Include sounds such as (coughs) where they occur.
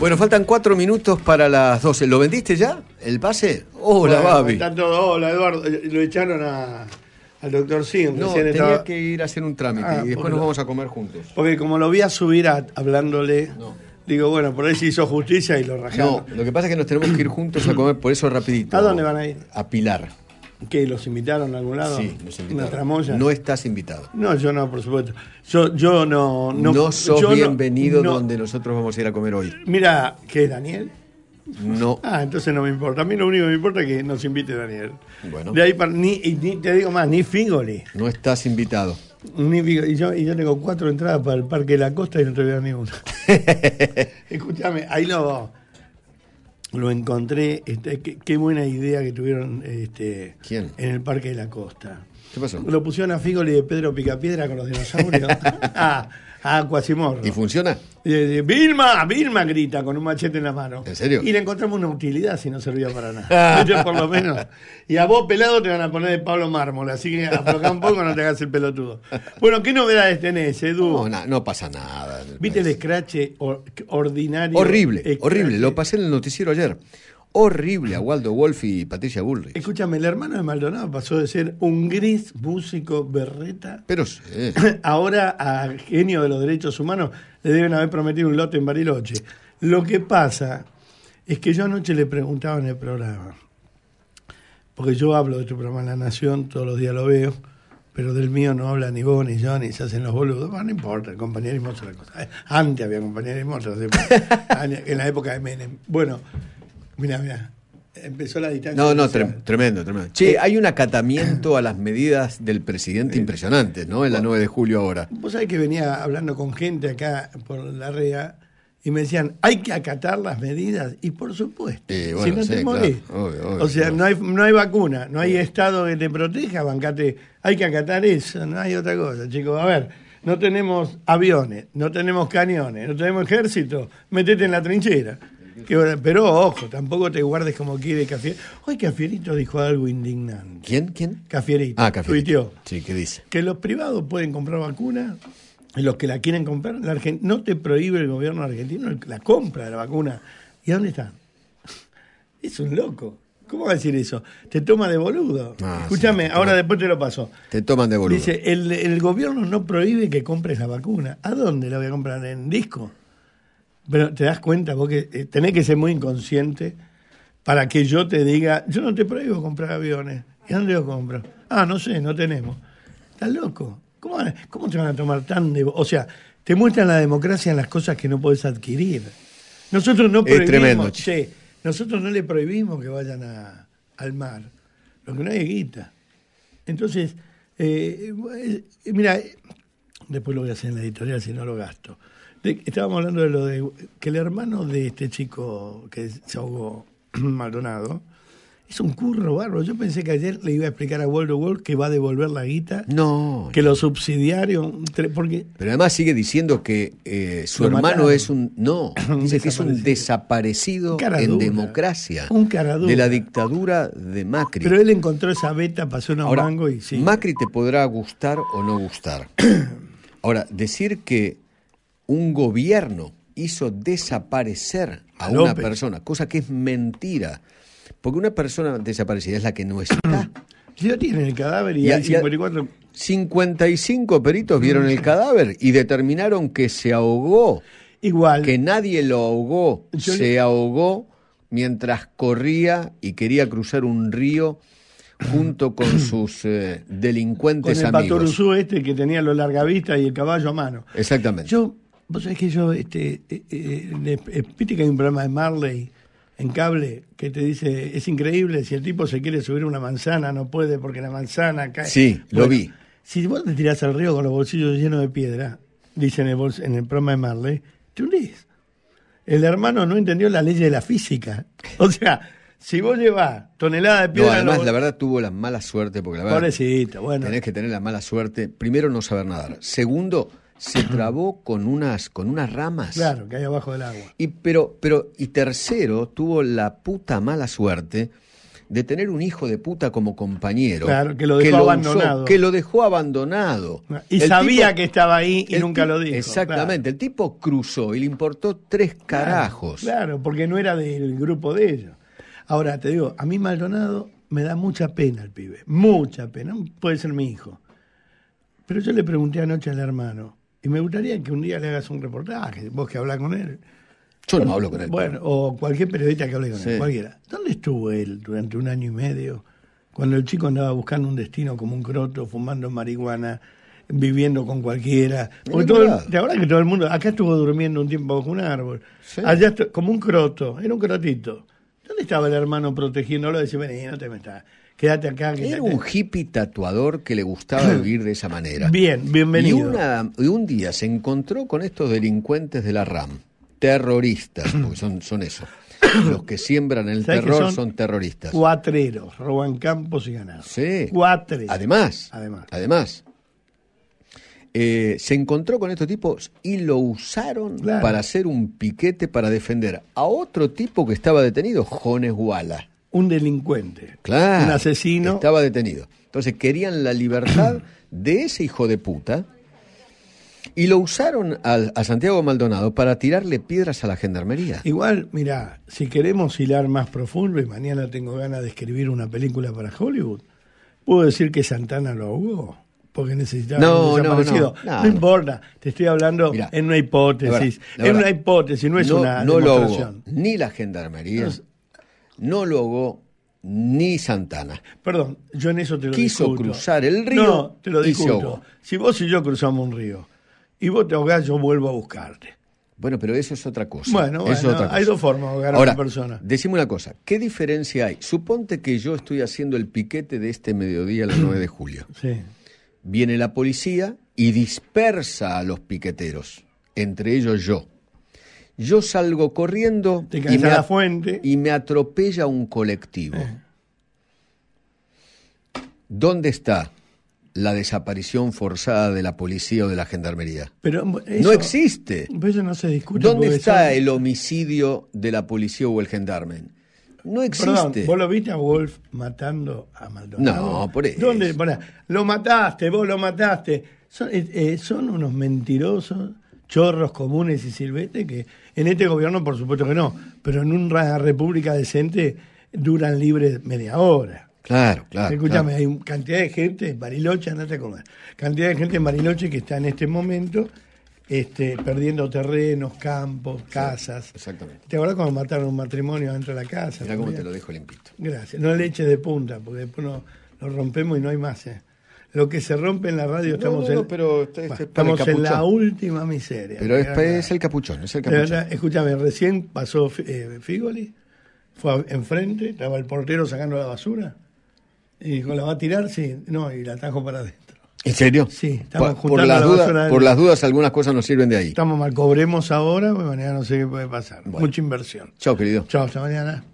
Bueno, faltan cuatro minutos para las doce. ¿Lo vendiste ya? ¿El pase? Hola, Babi. hola, Eduardo. Eh, lo echaron al doctor Sim. No, tenía que ir a hacer un trámite ah, y después nos vamos a comer juntos. Porque como lo vi a subir hablándole... Digo, bueno, por ahí se hizo justicia y lo rajamos. No, lo que pasa es que nos tenemos que ir juntos a comer, por eso rapidito. ¿A dónde van a ir? A Pilar que los invitaron a algún lado? Sí, nos invitaron. tramoya? No estás invitado. No, yo no, por supuesto. Yo, yo no, no. No sos bienvenido donde nosotros vamos a ir a comer hoy. Mira, ¿qué Daniel? No. Ah, entonces no me importa. A mí lo único que me importa es que nos invite Daniel. Bueno. De ahí para, ni, ni, te digo más, ni Fingoli. No estás invitado. y, yo, y yo tengo cuatro entradas para el Parque de la Costa y no te voy a ninguna. (laughs) Escúchame, ahí lo lo encontré. Este, qué, buena idea que tuvieron este, en el Parque de la Costa. ¿Qué pasó? Lo pusieron a Figoli de Pedro Picapiedra con los dinosaurios. (laughs) ah, a Cuasimorro. ¿Y funciona? Vilma, Vilma, Vilma grita con un machete en la mano. ¿En serio? Y le encontramos una utilidad si no servía para nada. (laughs) por lo menos. Y a vos, pelado, te van a poner de Pablo Mármol, así que aflojá un poco, no te hagas el pelotudo. Bueno, ¿qué novedades tenés, Edu? No, no pasa nada. ¿Viste el escrache ordinario? Horrible, horrible. Lo pasé en el noticiero ayer horrible a Waldo Wolf y Patricia Bullrich. Escúchame, el hermano de Maldonado pasó de ser un gris músico berreta. Pero sí. (coughs) Ahora a genio de los derechos humanos le deben haber prometido un lote en Bariloche. Lo que pasa es que yo anoche le preguntaba en el programa, porque yo hablo de tu programa La Nación, todos los días lo veo, pero del mío no habla ni vos ni yo, ni se hacen los boludos. Bueno, no importa, compañeros compañerismo es cosa. Antes había y (laughs) en la época de Menem. Bueno. Mira, mira. Empezó la distancia. No, no, tremendo, tremendo. Che, eh, hay un acatamiento a las medidas del presidente eh, impresionante, ¿no? En la 9 de julio ahora. Vos sabés que venía hablando con gente acá por la REA y me decían, hay que acatar las medidas. Y por supuesto, eh, si no te morís. o sea, no, hay, no hay vacuna, no hay Estado que te proteja, bancate. Hay que acatar eso, no hay otra cosa, chicos. A ver, no tenemos aviones, no tenemos cañones, no tenemos ejército, metete en la trinchera. Pero ojo, tampoco te guardes como quiere Cafierito. Hoy Cafierito dijo algo indignante. ¿Quién? ¿Quién? Cafierito. Ah, Cafierito. sí, ¿qué dice? Que los privados pueden comprar vacunas, los que la quieren comprar, la no te prohíbe el gobierno argentino la compra de la vacuna. ¿Y dónde está? Es un loco. ¿Cómo va a decir eso? Te toma de boludo. Ah, Escúchame, ahora después te lo paso. Te toman de boludo. Dice, el, el gobierno no prohíbe que compres la vacuna. ¿A dónde la voy a comprar? ¿En disco? Pero te das cuenta, porque eh, tenés que ser muy inconsciente para que yo te diga, yo no te prohíbo comprar aviones. ¿Y dónde los compro? Ah, no sé, no tenemos. ¿Estás loco? ¿Cómo, ¿Cómo te van a tomar tan de... O sea, te muestran la democracia en las cosas que no puedes adquirir. Nosotros no prohibimos, nosotros no le prohibimos que vayan a, al mar. Lo que no hay guita. Entonces, eh, eh mira, eh, después lo voy a hacer en la editorial si no lo gasto estábamos hablando de lo de que el hermano de este chico que se ahogó, (clears throat) Maldonado, es un curro barro. Yo pensé que ayer le iba a explicar a World of World que va a devolver la guita. No. Que los subsidiarios. Porque Pero además sigue diciendo que eh, su hermano es un. No. (clears throat) Dice que es un desaparecido en democracia. Un caradura. De la dictadura de Macri. Pero él encontró esa beta, pasó una Ahora, y sí. Macri te podrá gustar o no gustar. (clears throat) Ahora, decir que un gobierno hizo desaparecer a, una persona, cosa que es mentira. Porque una persona desaparecida es la que no está. Si (clears throat) el cadáver y, hay 54... 55 peritos mm. vieron el cadáver y determinaron que se ahogó. Igual. Que nadie lo ahogó. Se ahogó mientras corría y quería cruzar un río junto (clears throat) con sus delincuentes eh, delincuentes con el amigos. este que tenía los largavistas y el caballo a mano. Exactamente. Yo Vos sabés que yo, este, eh, eh viste que hay un programa de Marley en cable que te dice, es increíble, si el tipo se quiere subir una manzana, no puede porque la manzana cae. Sí, lo vi. Si vos te tirás al río con los bolsillos llenos de piedra, dice en el, en el programa de Marley, te hundís. El hermano no entendió la ley de la física. O sea, si vos llevas tonelada de piedra. No, además, la verdad tuvo la mala suerte, porque la verdad. Pobrecito, bueno. Tenés que tener la mala suerte. Primero, no saber nadar. Segundo, se trabó con unas, con unas ramas. Claro, que hay abajo del agua. Y, pero, pero, y tercero, tuvo la puta mala suerte de tener un hijo de puta como compañero. Claro, que lo dejó abandonado. que lo dejó abandonado. Y sabía que estaba ahí y nunca lo dijo. Exactamente, el tipo cruzó y le importó tres carajos. Claro, claro, porque no era del grupo de ellos. Ahora, te digo, a mí Maldonado me da mucha pena el pibe, mucha pena, puede ser mi hijo. Pero yo le pregunté anoche al hermano, y me gustaría que un día le hagas un reportaje, vos que hablas con él. Yo no hablo con él. Bueno, o cualquier periodista que hable con él, cualquiera. ¿Dónde estuvo él durante un año y medio cuando el chico andaba buscando un destino como un croto, fumando marihuana, viviendo con cualquiera? de ahora que todo el mundo, acá estuvo durmiendo un tiempo bajo un árbol, allá como un croto, era un crotito. ¿Dónde estaba el hermano protegiéndolo? Decía, vení, no te metas quédate acá. Era un hippie tatuador que le gustaba (clears throat) vivir de esa manera. Bien, bienvenido. Y, un día se encontró con estos delincuentes de la RAM, terroristas, (clears throat) porque son, son eso. Los que siembran el terror son, terroristas. Cuatreros, roban campos y ganados. Sí. Cuatres. Además. Además. Además. Eh, se encontró con estos tipos y lo usaron para hacer un piquete para defender a otro tipo que estaba detenido, Jones wallace un delincuente, claro, un asesino. Estaba detenido. Entonces querían la libertad (clears throat) de ese hijo de puta y lo usaron a, Santiago Maldonado para tirarle piedras a la gendarmería. Igual, mira, si queremos hilar más profundo y mañana tengo ganas de escribir una película para Hollywood, puedo decir que Santana lo ahogó. Porque necesitaba no, un desaparecido. No, importa, te estoy hablando en una hipótesis. en una hipótesis, no es una. No lo ni la gendarmería, no lo hago ni Santana. Perdón, yo en eso te lo Quiso cruzar el río. No, te lo discuto. Si vos y yo cruzamos un río y vos te ahogás, yo vuelvo a buscarte. Bueno, pero eso es otra cosa. Bueno, eso otra hay dos formas de ahogar a una persona. Decime una cosa, ¿qué diferencia hay? Suponte que yo estoy haciendo el piquete de este mediodía, el 9 de (clears throat) julio. Viene la policía y dispersa a los piqueteros, entre ellos yo yo salgo corriendo y, me atropella un colectivo. Eh. ¿Dónde está la desaparición forzada de la policía o de la gendarmería? Pero no existe. ¿Dónde está el homicidio de la policía o el gendarme? No existe. vos lo viste a Wolf matando a Maldonado. No, por eso. ¿Dónde? lo mataste, vos lo mataste. son eh, eh, unos mentirosos chorros comunes y silvete que en este gobierno por supuesto que no, pero en una república decente duran libres media hora. Claro, claro. Escúchame, hay cantidad de gente, Bariloche, andate a comer, cantidad de gente en Bariloche que está en este momento este, perdiendo terrenos, campos, casas. exactamente. ¿Te acuerdas cuando mataron un matrimonio dentro de la casa? Mirá cómo te lo dejo limpito. Gracias. No le eches de punta, porque después lo rompemos y no hay más. ¿eh? lo que se rompe en la radio. estamos en, la última miseria. Pero es, es, el capuchón, es el capuchón. escúchame, recién pasó eh, Figoli, fue enfrente, estaba el portero sacando la basura y dijo, ¿la va a tirar? Sí, no, y la atajo para adentro. ¿En serio? Sí, estamos por, por las dudas, Por las dudas, algunas cosas nos sirven de ahí. Estamos mal, cobremos ahora, mañana no sé qué puede pasar. Mucha inversión. Chao, querido. Chao, hasta mañana.